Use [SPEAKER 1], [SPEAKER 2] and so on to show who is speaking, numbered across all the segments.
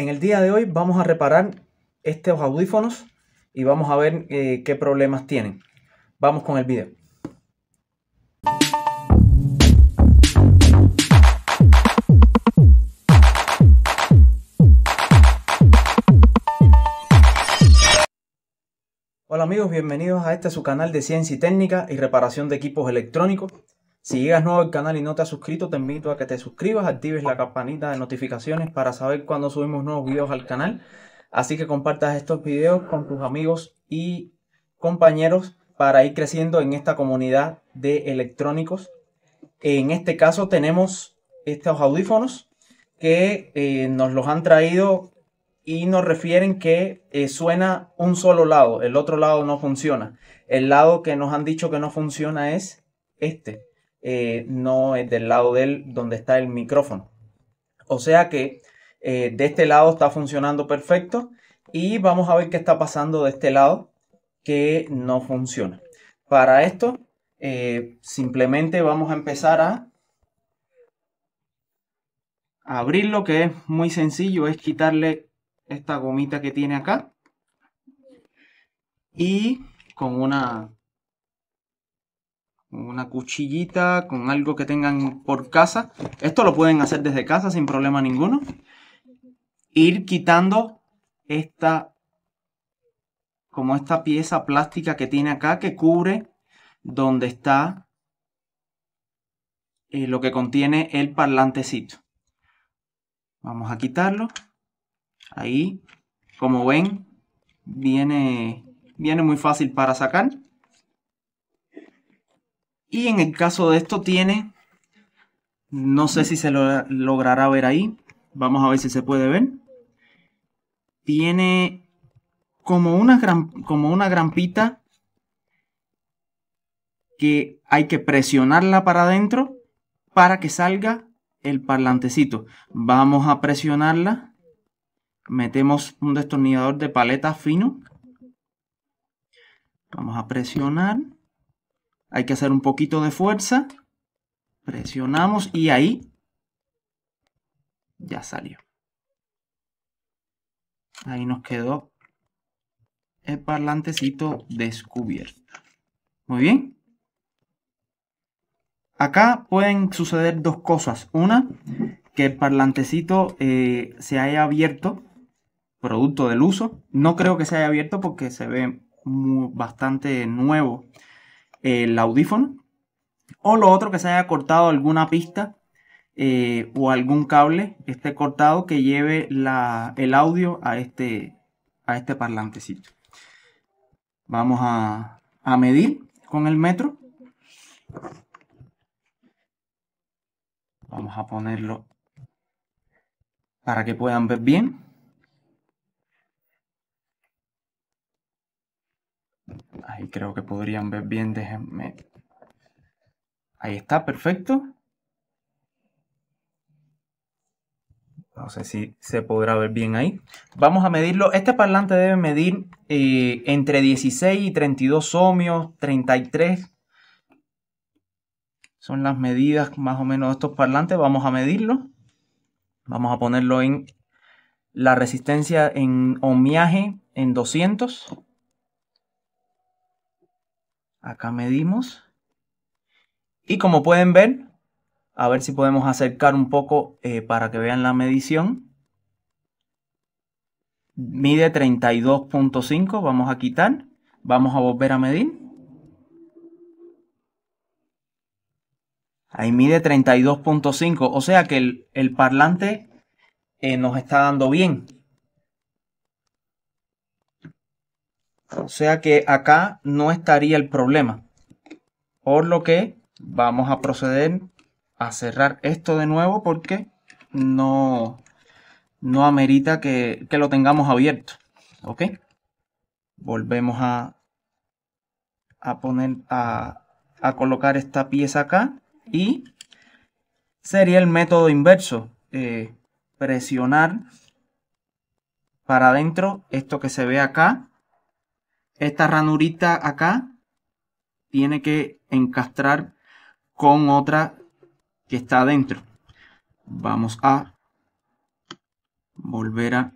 [SPEAKER 1] En el día de hoy vamos a reparar estos audífonos y vamos a ver eh, qué problemas tienen. Vamos con el video. Hola amigos, bienvenidos a este su canal de ciencia y técnica y reparación de equipos electrónicos. Si llegas nuevo al canal y no te has suscrito, te invito a que te suscribas, actives la campanita de notificaciones para saber cuando subimos nuevos videos al canal. Así que compartas estos videos con tus amigos y compañeros para ir creciendo en esta comunidad de electrónicos. En este caso tenemos estos audífonos que eh, nos los han traído y nos refieren que eh, suena un solo lado, el otro lado no funciona. El lado que nos han dicho que no funciona es este eh, no es del lado del donde está el micrófono. O sea que eh, de este lado está funcionando perfecto y vamos a ver qué está pasando de este lado que no funciona. Para esto eh, simplemente vamos a empezar a abrirlo que es muy sencillo, es quitarle esta gomita que tiene acá y con una una cuchillita, con algo que tengan por casa. Esto lo pueden hacer desde casa sin problema ninguno. Ir quitando esta, como esta pieza plástica que tiene acá que cubre donde está eh, lo que contiene el parlantecito. Vamos a quitarlo. Ahí, como ven, viene, viene muy fácil para sacar. Y en el caso de esto tiene, no sé si se lo logrará ver ahí, vamos a ver si se puede ver. Tiene como una, gran, como una grampita que hay que presionarla para adentro para que salga el parlantecito. Vamos a presionarla. Metemos un destornillador de paleta fino. Vamos a presionar. Hay que hacer un poquito de fuerza. Presionamos y ahí ya salió. Ahí nos quedó el parlantecito descubierto. Muy bien. Acá pueden suceder dos cosas. Una, que el parlantecito eh, se haya abierto, producto del uso. No creo que se haya abierto porque se ve bastante nuevo el audífono o lo otro que se haya cortado alguna pista eh, o algún cable que esté cortado que lleve el audio a este, a este parlantecito. Vamos a medir con el metro. Vamos a ponerlo para que puedan ver bien. Ahí creo que podrían ver bien, déjenme. Ahí está, perfecto. No sé si se podrá ver bien ahí. Vamos a medirlo. Este parlante debe medir eh, entre 16 y 32 ohmios, 33. Son las medidas más o menos de estos parlantes. Vamos a medirlo. Vamos a ponerlo en la resistencia en ohmiaje en 200. Acá medimos. Y como pueden ver, a ver si podemos acercar un poco eh, para que vean la medición. Mide 32.5, vamos a quitar, vamos a volver a medir. Ahí mide 32.5, o sea que el, el parlante eh, nos está dando bien. O sea que acá no estaría el problema. Por lo que vamos a proceder a cerrar esto de nuevo porque no, no amerita que, que lo tengamos abierto. ¿Ok? Volvemos a, poner a, colocar esta pieza acá y sería el método inverso. Eh, presionar para adentro esto que se ve acá esta ranurita acá tiene que encastrar con otra que está adentro. Vamos a volver a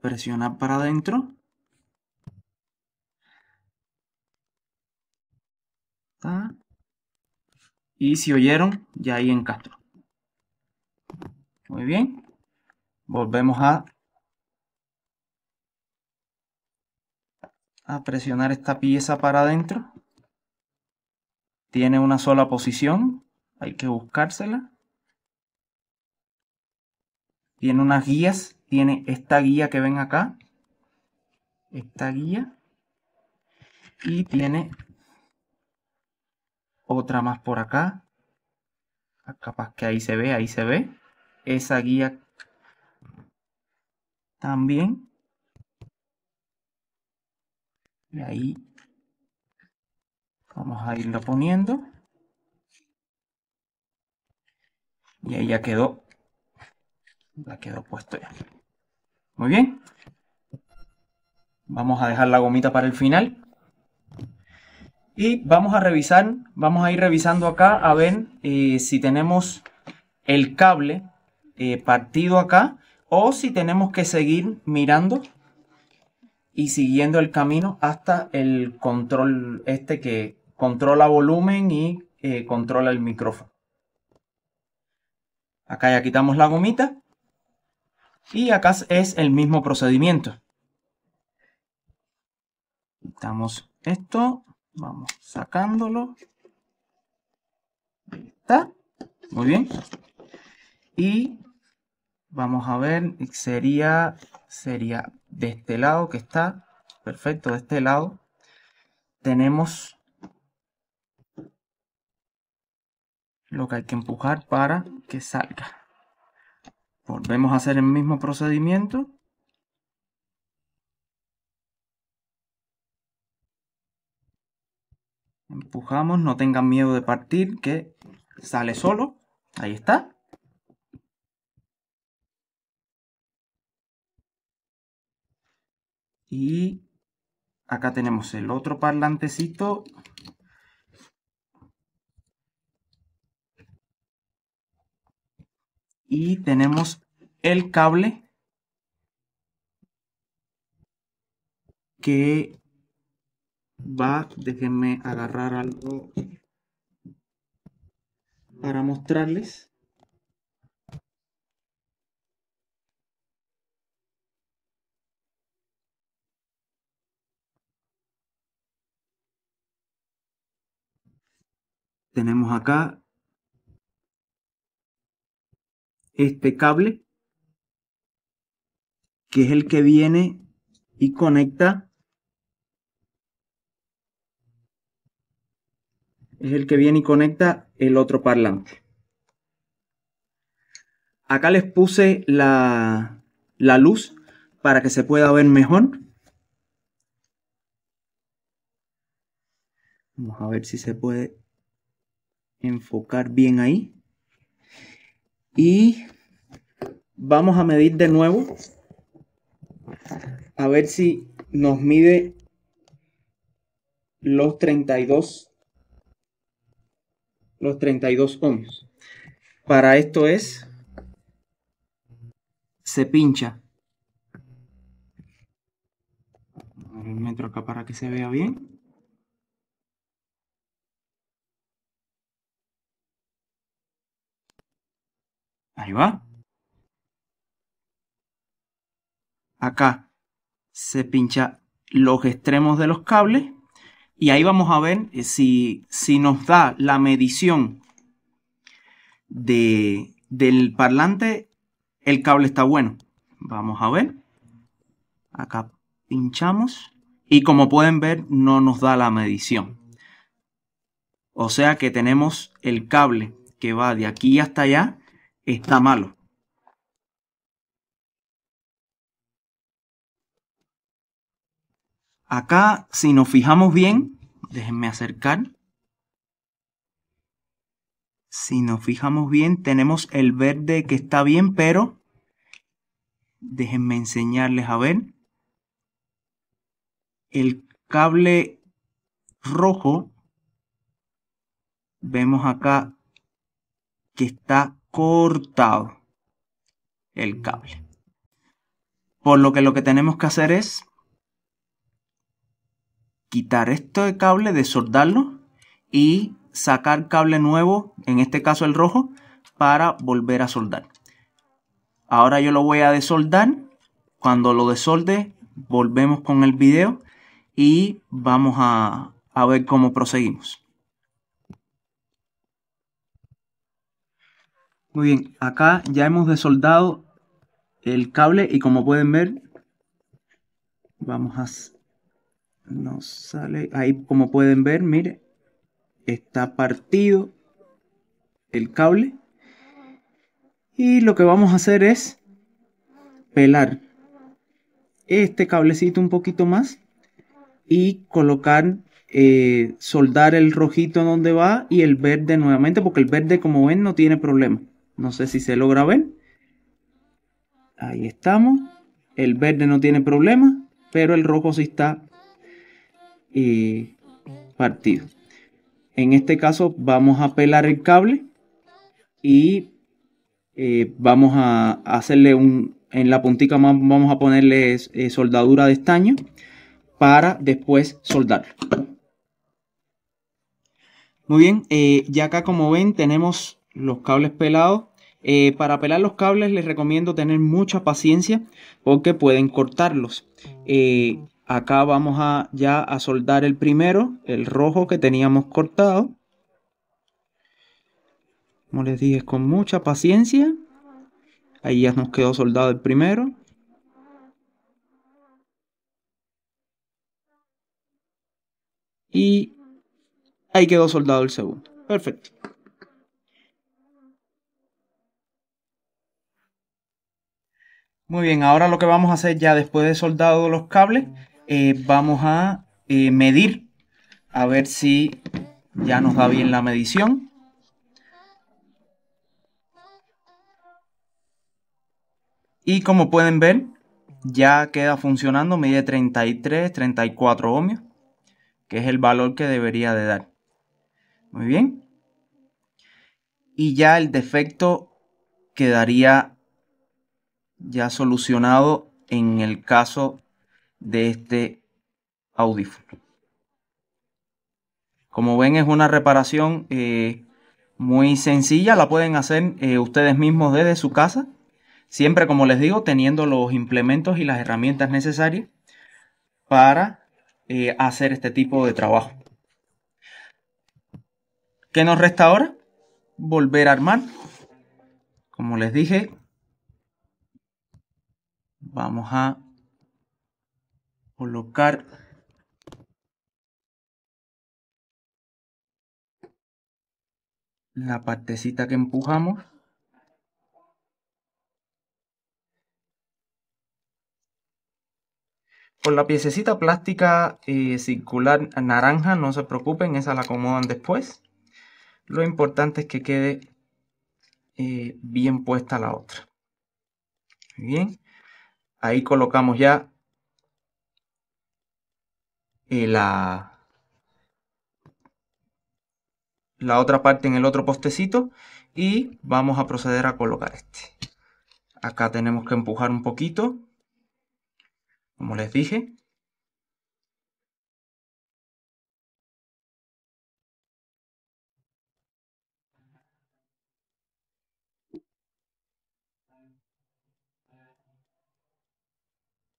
[SPEAKER 1] presionar para adentro. Y si oyeron, ya ahí encastró. Muy bien. Volvemos a a presionar esta pieza para adentro. Tiene una sola posición, hay que buscársela. Tiene unas guías, tiene esta guía que ven acá, esta guía y tiene otra más por acá capaz que ahí se ve ahí se ve esa guía también y ahí vamos a irlo poniendo y ahí ya quedó La quedó puesto ya muy bien vamos a dejar la gomita para el final y vamos a revisar vamos a ir revisando acá a ver eh, si tenemos el cable eh, partido acá o si tenemos que seguir mirando y siguiendo el camino hasta el control este que controla volumen y eh, controla el micrófono. Acá ya quitamos la gomita y acá es el mismo procedimiento. Quitamos esto, vamos sacándolo. Ahí está, muy bien. Y Vamos a ver, sería, sería de este lado que está, perfecto, de este lado tenemos lo que hay que empujar para que salga. Volvemos a hacer el mismo procedimiento. Empujamos, no tengan miedo de partir, que sale solo. Ahí está. Y acá tenemos el otro parlantecito. Y tenemos el cable que va, déjenme agarrar algo para mostrarles. tenemos acá este cable que es el que viene y conecta es el que viene y conecta el otro parlante acá les puse la, la luz para que se pueda ver mejor vamos a ver si se puede enfocar bien ahí. Y vamos a medir de nuevo. A ver si nos mide los 32 los 32 ohmios. Para esto es se pincha. metro acá para que se vea bien. Ahí va. Acá se pincha los extremos de los cables y ahí vamos a ver eh, si, si nos da la medición de, del parlante, el cable está bueno. Vamos a ver. Acá pinchamos y como pueden ver no nos da la medición. O sea que tenemos el cable que va de aquí hasta allá está malo. Acá, si nos fijamos bien, déjenme acercar. Si nos fijamos bien, tenemos el verde que está bien, pero déjenme enseñarles a ver. El cable rojo, vemos acá que está cortado el cable. Por lo que lo que tenemos que hacer es quitar esto de cable, desoldarlo y sacar cable nuevo, en este caso el rojo, para volver a soldar. Ahora yo lo voy a desoldar. Cuando lo desolde, volvemos con el video y vamos a, a ver cómo proseguimos. bien, acá ya hemos desoldado el cable y como pueden ver, vamos a... Nos sale, ahí como pueden ver, mire, está partido el cable. Y lo que vamos a hacer es pelar este cablecito un poquito más y colocar eh, soldar el rojito donde va y el verde nuevamente porque el verde como ven no tiene problema no sé si se logra ver. Ahí estamos. El verde no tiene problema, pero el rojo sí está eh, partido. En este caso vamos a pelar el cable y eh, vamos a hacerle un, en la puntica vamos a ponerle eh, soldadura de estaño para después soldarlo. Muy bien, ya acá como ven tenemos los cables pelados eh, para pelar los cables les recomiendo tener mucha paciencia porque pueden cortarlos. Eh, acá vamos a, ya a soldar el primero, el rojo que teníamos cortado. Como les dije, con mucha paciencia. Ahí ya nos quedó soldado el primero. Y ahí quedó soldado el segundo. Perfecto. Muy bien, ahora lo que vamos a hacer ya después de soldado los cables, eh, vamos a eh, medir, a ver si ya nos da bien la medición. Y como pueden ver, ya queda funcionando, mide 33, 34 ohmios, que es el valor que debería de dar. Muy bien. Y ya el defecto quedaría ya solucionado en el caso de este audífono. Como ven es una reparación eh, muy sencilla, la pueden hacer eh, ustedes mismos desde su casa, siempre como les digo teniendo los implementos y las herramientas necesarias para eh, hacer este tipo de trabajo. ¿Qué nos resta ahora? Volver a armar. Como les dije, vamos a colocar la partecita que empujamos con la piececita plástica eh, circular naranja, no se preocupen, esa la acomodan después. Lo importante es que quede eh, bien puesta la otra. bien. Ahí colocamos ya eh, la, la otra parte en el otro postecito y vamos a proceder a colocar este. Acá tenemos que empujar un poquito, como les dije.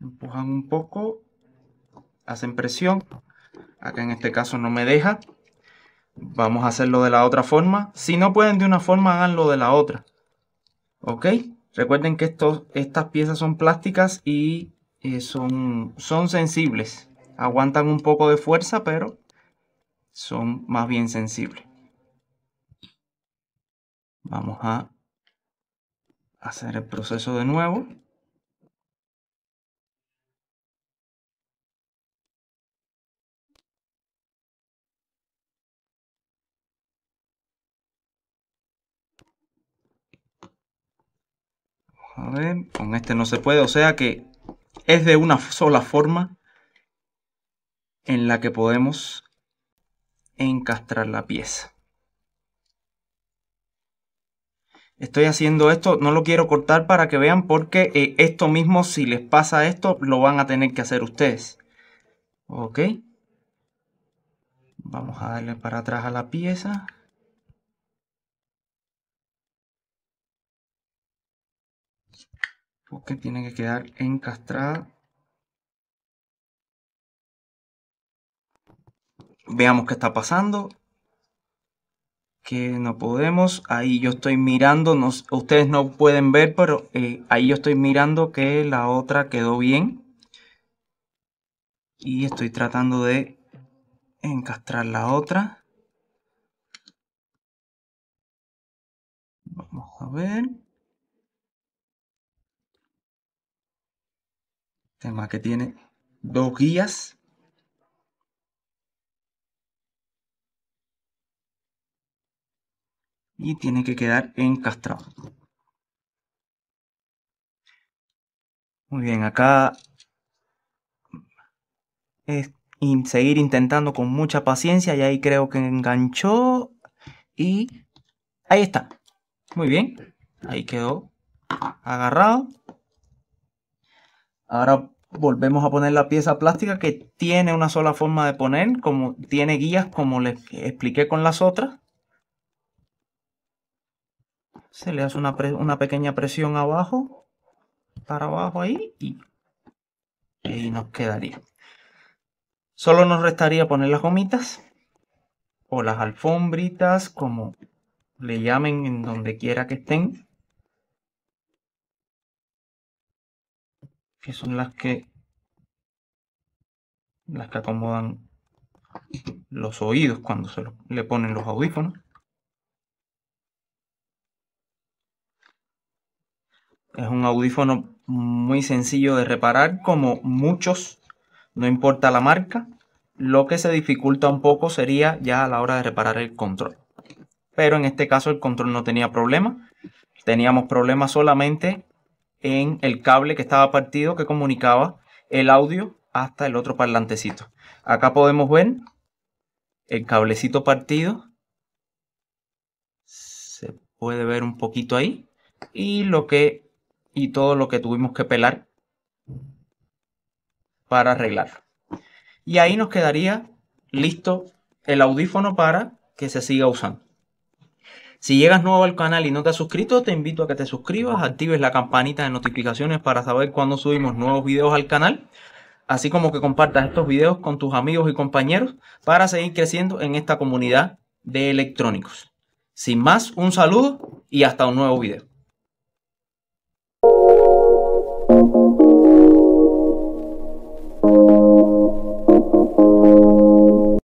[SPEAKER 1] Empujan un poco, hacen presión. Acá en este caso no me deja. Vamos a hacerlo de la otra forma. Si no pueden de una forma, lo de la otra. ¿Ok? Recuerden que estas piezas son plásticas y eh, son, son sensibles. Aguantan un poco de fuerza, pero son más bien sensibles. Vamos a hacer el proceso de nuevo. A ver, con este no se puede, o sea que es de una sola forma en la que podemos encastrar la pieza. Estoy haciendo esto, no lo quiero cortar para que vean porque eh, esto mismo, si les pasa esto, lo van a tener que hacer ustedes. Ok. Vamos a darle para atrás a la pieza. porque tiene que quedar encastrada. Veamos qué está pasando. Que no podemos. Ahí yo estoy mirando. ustedes no pueden ver, pero eh, ahí yo estoy mirando que la otra quedó bien. Y estoy tratando de encastrar la otra. Vamos a ver. tema que tiene dos guías. Y tiene que quedar encastrado. Muy bien, acá es seguir intentando con mucha paciencia y ahí creo que enganchó y ahí está. Muy bien, ahí quedó agarrado. Ahora volvemos a poner la pieza plástica que tiene una sola forma de poner, como tiene guías como les expliqué con las otras. Se le hace una, pequeña presión abajo, para abajo ahí y, y nos quedaría. Solo nos restaría poner las gomitas o las alfombritas, como le llamen en donde quiera que estén. que son las que las que acomodan los oídos cuando se le ponen los audífonos. Es un audífono muy sencillo de reparar, como muchos, no importa la marca. Lo que se dificulta un poco sería ya a la hora de reparar el control. Pero en este caso el control no tenía problema. Teníamos problemas solamente en el cable que estaba partido que comunicaba el audio hasta el otro parlantecito. Acá podemos ver el cablecito partido. Se puede ver un poquito ahí. Y lo que. Y todo lo que tuvimos que pelar para arreglarlo. Y ahí nos quedaría listo el audífono para que se siga usando. Si llegas nuevo al canal y no te has suscrito, te invito a que te suscribas, actives la campanita de notificaciones para saber cuando subimos nuevos videos al canal, así como que compartas estos videos con tus amigos y compañeros para seguir creciendo en esta comunidad de electrónicos. Sin más, un saludo y hasta un nuevo video.